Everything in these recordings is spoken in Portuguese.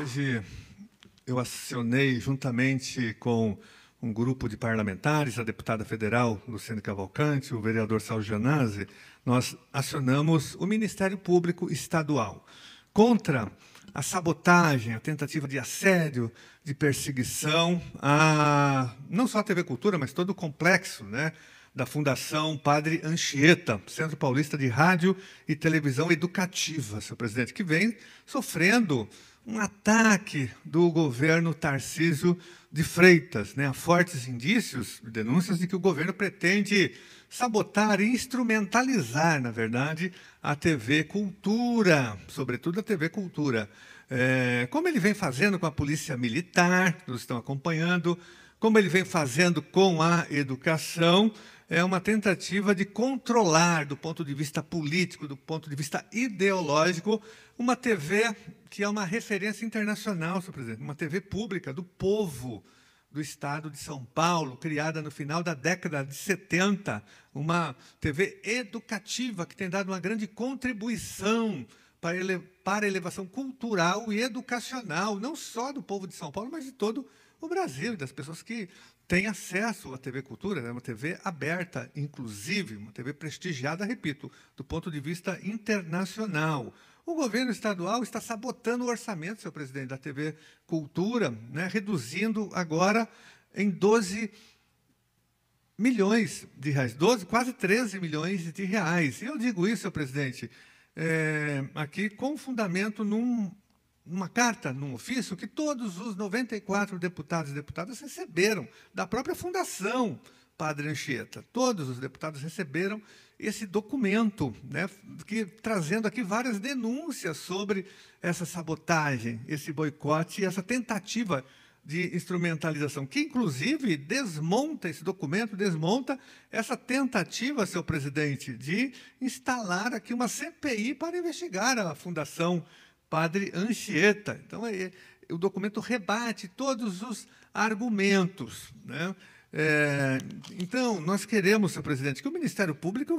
Hoje eu acionei juntamente com um grupo de parlamentares, a deputada federal Luciana Cavalcante, o vereador Saul Gianazzi, nós acionamos o Ministério Público Estadual contra a sabotagem, a tentativa de assédio, de perseguição a não só a TV Cultura, mas todo o complexo, né? da Fundação Padre Anchieta, Centro Paulista de Rádio e Televisão Educativa, seu presidente, que vem sofrendo um ataque do governo Tarcísio de Freitas. Né? Há fortes indícios, denúncias de que o governo pretende sabotar e instrumentalizar, na verdade, a TV Cultura, sobretudo a TV Cultura. É, como ele vem fazendo com a Polícia Militar, nos estão acompanhando, como ele vem fazendo com a educação é uma tentativa de controlar, do ponto de vista político, do ponto de vista ideológico, uma TV que é uma referência internacional, senhor presidente, uma TV pública do povo do estado de São Paulo, criada no final da década de 70, uma TV educativa que tem dado uma grande contribuição para, ele, para a elevação cultural e educacional, não só do povo de São Paulo, mas de todo o o Brasil, e das pessoas que têm acesso à TV Cultura, né? uma TV aberta, inclusive, uma TV prestigiada, repito, do ponto de vista internacional. O governo estadual está sabotando o orçamento, seu presidente, da TV Cultura, né? reduzindo agora em 12 milhões de reais, 12, quase 13 milhões de reais. Eu digo isso, senhor presidente, é, aqui com fundamento num numa carta, num ofício, que todos os 94 deputados e deputadas receberam, da própria Fundação Padre Anchieta. Todos os deputados receberam esse documento, né, que, trazendo aqui várias denúncias sobre essa sabotagem, esse boicote e essa tentativa de instrumentalização, que inclusive desmonta esse documento, desmonta essa tentativa, seu presidente, de instalar aqui uma CPI para investigar a Fundação padre Anchieta. Então, é, é, o documento rebate todos os argumentos. Né? É, então, nós queremos, senhor presidente, que o Ministério Público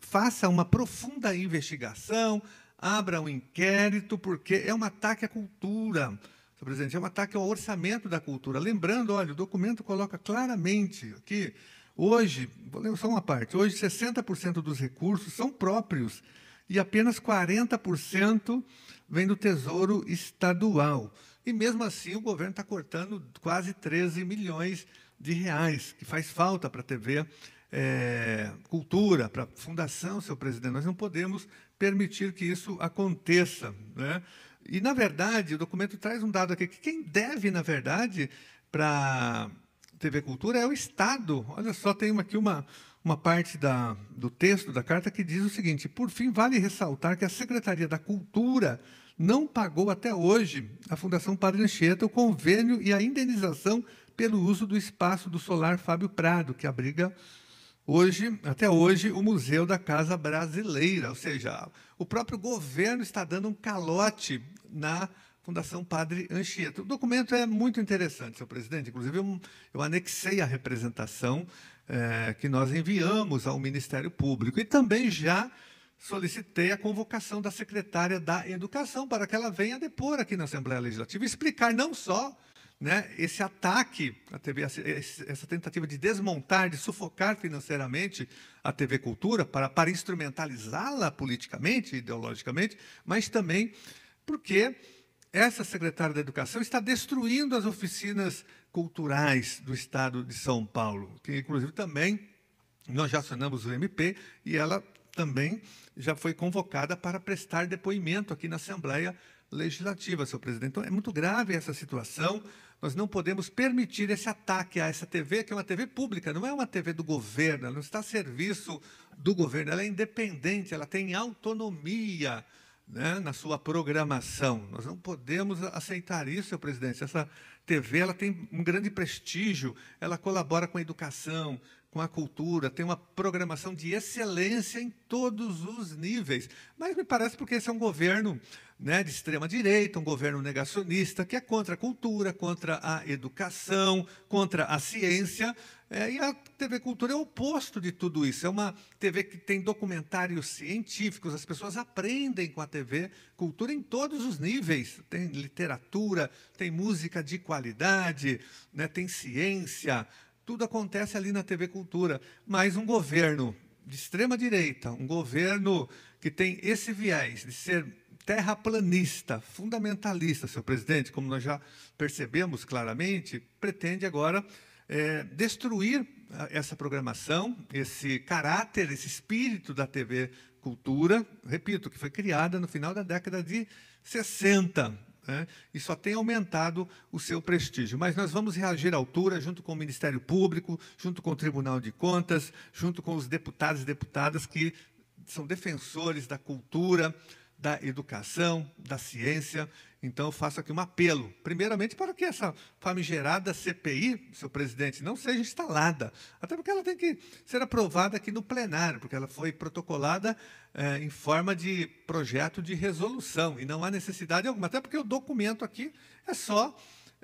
faça uma profunda investigação, abra um inquérito, porque é um ataque à cultura, senhor presidente, é um ataque ao orçamento da cultura. Lembrando, olha, o documento coloca claramente aqui, hoje, vou ler só uma parte, hoje 60% dos recursos são próprios e apenas 40% vem do Tesouro Estadual. E mesmo assim, o governo está cortando quase 13 milhões de reais, que faz falta para a TV é, eh, Cultura, para a Fundação, seu presidente. Nós não podemos permitir que isso aconteça. Né? E, na verdade, o documento traz um dado aqui que quem deve, na verdade, para TV Cultura é o Estado. Olha só, tem aqui uma, uma parte da, do texto da carta que diz o seguinte: por fim, vale ressaltar que a Secretaria da Cultura não pagou até hoje à Fundação Padre Anchieta o convênio e a indenização pelo uso do espaço do solar Fábio Prado, que abriga hoje, até hoje, o Museu da Casa Brasileira. Ou seja, o próprio governo está dando um calote na Fundação Padre Anchieta. O documento é muito interessante, senhor presidente. Inclusive, eu, eu anexei a representação é, que nós enviamos ao Ministério Público e também já solicitei a convocação da secretária da Educação para que ela venha depor aqui na Assembleia Legislativa e explicar não só né, esse ataque à TV, essa tentativa de desmontar, de sufocar financeiramente a TV Cultura para, para instrumentalizá-la politicamente, ideologicamente, mas também porque essa secretária da Educação está destruindo as oficinas culturais do estado de São Paulo, que inclusive também nós já acionamos o MP e ela também já foi convocada para prestar depoimento aqui na Assembleia Legislativa, senhor presidente. Então é muito grave essa situação. Nós não podemos permitir esse ataque a essa TV, que é uma TV pública, não é uma TV do governo, ela não está a serviço do governo, ela é independente, ela tem autonomia né, na sua programação. Nós não podemos aceitar isso, senhor presidente. Essa TV ela tem um grande prestígio, ela colabora com a educação, com a cultura, tem uma programação de excelência em todos os níveis. Mas me parece porque esse é um governo né, de extrema-direita, um governo negacionista, que é contra a cultura, contra a educação, contra a ciência. É, e a TV Cultura é o oposto de tudo isso. É uma TV que tem documentários científicos, as pessoas aprendem com a TV Cultura em todos os níveis. Tem literatura, tem música de qualidade, né, tem ciência. Tudo acontece ali na TV Cultura. Mas um governo de extrema direita, um governo que tem esse viés de ser terraplanista, fundamentalista, seu presidente, como nós já percebemos claramente, pretende agora é, destruir essa programação, esse caráter, esse espírito da TV Cultura, repito, que foi criada no final da década de 60 né? e só tem aumentado o seu prestígio. Mas nós vamos reagir à altura, junto com o Ministério Público, junto com o Tribunal de Contas, junto com os deputados e deputadas que são defensores da cultura, da educação, da ciência. Então, eu faço aqui um apelo, primeiramente, para que essa famigerada CPI, seu presidente, não seja instalada. Até porque ela tem que ser aprovada aqui no plenário, porque ela foi protocolada eh, em forma de projeto de resolução, e não há necessidade alguma. Até porque o documento aqui é só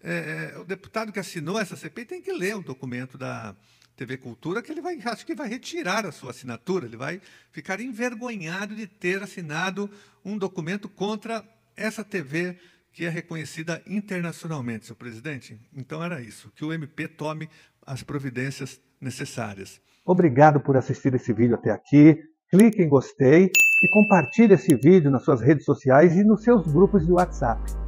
é, é, o deputado que assinou essa CPI tem que ler o um documento da TV Cultura, que ele vai, acho que vai retirar a sua assinatura, ele vai ficar envergonhado de ter assinado um documento contra essa TV que é reconhecida internacionalmente, senhor presidente. Então era isso, que o MP tome as providências necessárias. Obrigado por assistir esse vídeo até aqui. Clique em gostei e compartilhe esse vídeo nas suas redes sociais e nos seus grupos de WhatsApp.